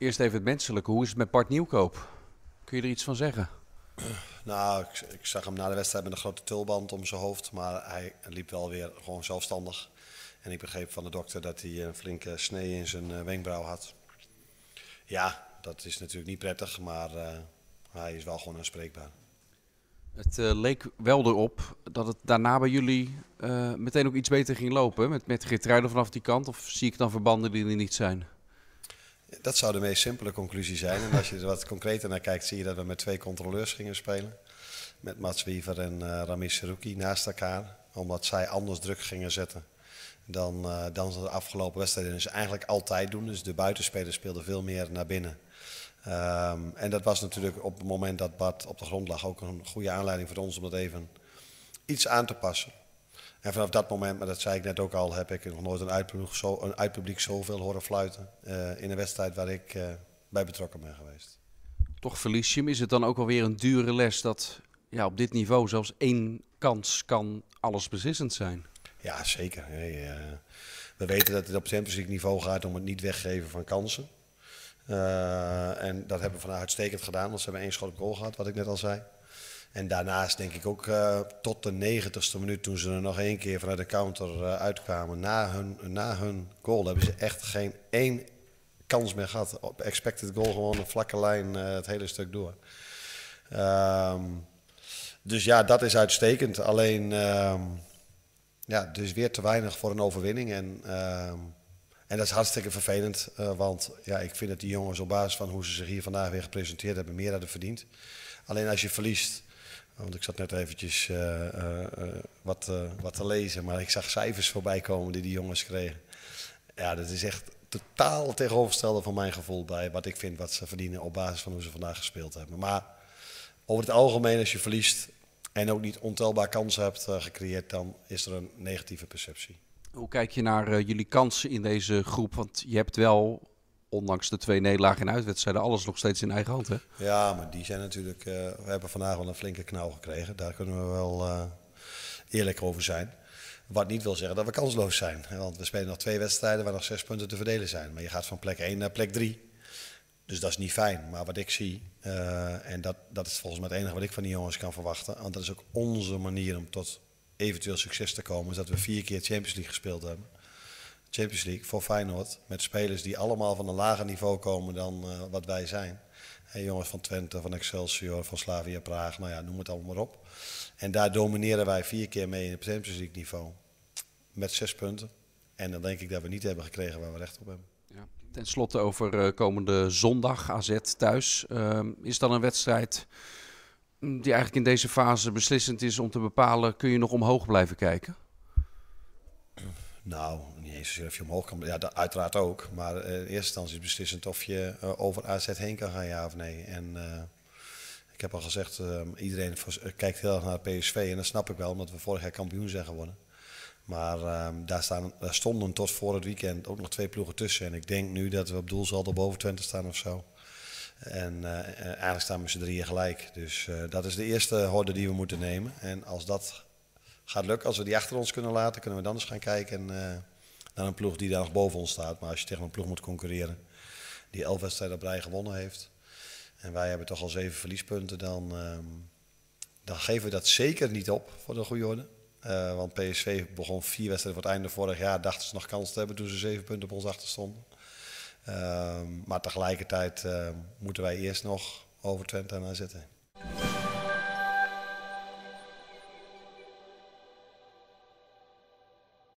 Eerst even het menselijke. Hoe is het met Bart Nieuwkoop? Kun je er iets van zeggen? Nou, ik, ik zag hem na de wedstrijd met een grote tulband om zijn hoofd. Maar hij liep wel weer gewoon zelfstandig. En ik begreep van de dokter dat hij een flinke snee in zijn eh, wenkbrauw had. Ja, dat is natuurlijk niet prettig, maar eh, hij is wel gewoon aanspreekbaar. Het eh, leek wel erop dat het daarna bij jullie meteen ook iets beter ging lopen. Met, met Geertruiden vanaf die kant. Of zie ik dan verbanden die er niet zijn? Dat zou de meest simpele conclusie zijn. En als je er wat concreter naar kijkt, zie je dat we met twee controleurs gingen spelen. Met Mats Wiever en uh, Ramis Seruki naast elkaar. Omdat zij anders druk gingen zetten dan, uh, dan de afgelopen wedstrijden. Dus eigenlijk altijd doen. Dus de buitenspelers speelden veel meer naar binnen. Ehm, en dat was natuurlijk op het moment dat Bart op de grond lag ook een goede aanleiding voor ons om dat even iets aan te passen. En vanaf dat moment, maar dat zei ik net ook al, heb ik nog nooit een uitpubliek, zo, een uitpubliek zoveel horen fluiten eh, in een wedstrijd waar ik eh, bij betrokken ben geweest. Toch verlies je hem. Is het dan ook alweer een dure les dat ja, op dit niveau zelfs één kans kan allesbeslissend zijn? Ja, zeker. Eh, we weten dat het op het League niveau gaat om het niet weggeven van kansen. en dat hebben we vandaag uitstekend gedaan, want ze hebben één schot op goal gehad, wat ik net al zei. En daarnaast denk ik ook eh, tot de negentigste minuut, toen ze er nog één keer vanuit de counter eh, uitkwamen. Na hun, na hun goal hebben ze echt geen één kans meer gehad. Op expected goal gewoon een vlakke lijn eh, het hele stuk door. Ehm, dus ja, dat is uitstekend. Alleen, um, ja, dus weer te weinig voor een overwinning. En, ehm, en dat is hartstikke vervelend. want ja, ik vind dat die jongens op basis van hoe ze zich hier vandaag weer gepresenteerd hebben, meer hadden verdiend. Alleen als je verliest, want ik zat net eventjes eh, eh, eh, wat, wat, te lezen, maar ik zag cijfers voorbij komen die die jongens kregen. Ja, dat is echt totaal tegenovergestelde van mijn gevoel bij wat ik vind wat ze verdienen op basis van hoe ze vandaag gespeeld hebben. Maar over het algemeen, als je verliest en ook niet ontelbaar kansen hebt gecreëerd, dan is er een negatieve perceptie. Hoe kijk je naar jullie kansen in deze groep? Want je hebt wel ondanks de twee nederlagen in uitwedstrijden, alles nog steeds in eigen hand. Hè? Ja, maar die zijn natuurlijk. Eh, we hebben vandaag wel een flinke knauw gekregen. Daar kunnen we wel eh, eerlijk over zijn. Wat niet wil zeggen dat we kansloos zijn. Want we spelen nog twee wedstrijden waar nog zes punten te verdelen zijn. Maar je gaat van plek 1 naar plek 3. Dus dat is niet fijn. Maar wat ik zie, eh, en dat, dat is volgens mij het enige wat ik van die jongens kan verwachten. Want dat is ook onze manier om tot eventueel succes te komen. Is dat we vier keer Champions League gespeeld hebben. Champions League voor Feyenoord. Met spelers die allemaal van een lager niveau komen dan eh, wat wij zijn. jongens van Twente, van Excelsior, van Slavia Praag, nou ja, noem het allemaal maar op. En daar domineren wij vier keer mee in het Champions League niveau. Met zes punten. En dan denk ik dat we niet hebben gekregen waar we recht op hebben. Ja. Ten slotte over eh, komende zondag AZ thuis. Ehm, is dan een wedstrijd mm, die eigenlijk in deze fase beslissend is om te bepalen... kun je nog omhoog blijven kijken? Nou, niet eens zozeer of je omhoog kan. Ja, dat, uiteraard ook. Maar eh, in eerste instantie is beslissend of je eh, over AZ heen kan gaan, ja of nee. En eh, ik heb al gezegd, iedereen kijkt heel erg naar PSV. En dat snap ik wel, omdat we vorig jaar kampioen zijn geworden. Maar ehm, daar, staan, daar, stonden tot voor het weekend ook nog twee ploegen tussen. En ik denk nu dat we op doel zouden boven 20 staan of zo. En eigenlijk staan we z'n drieën gelijk. Dus dat is de eerste horde die we moeten nemen. En als dat gaat lukken. Als we die achter ons kunnen laten, kunnen we dan eens gaan kijken eh, naar een ploeg die daar nog boven ons staat. Maar als je tegen een ploeg moet concurreren die elf wedstrijden op rij gewonnen heeft. En wij hebben toch al zeven verliespunten, dan, ehm, dan geven we dat zeker niet op voor de goede orde. Eh, want PSV begon vier wedstrijden voor het einde vorig jaar. Dachten ze nog kans te hebben toen ze zeven punten op ons achter stonden. Ehm, maar tegelijkertijd ehm, moeten wij eerst nog over Twente naar zitten.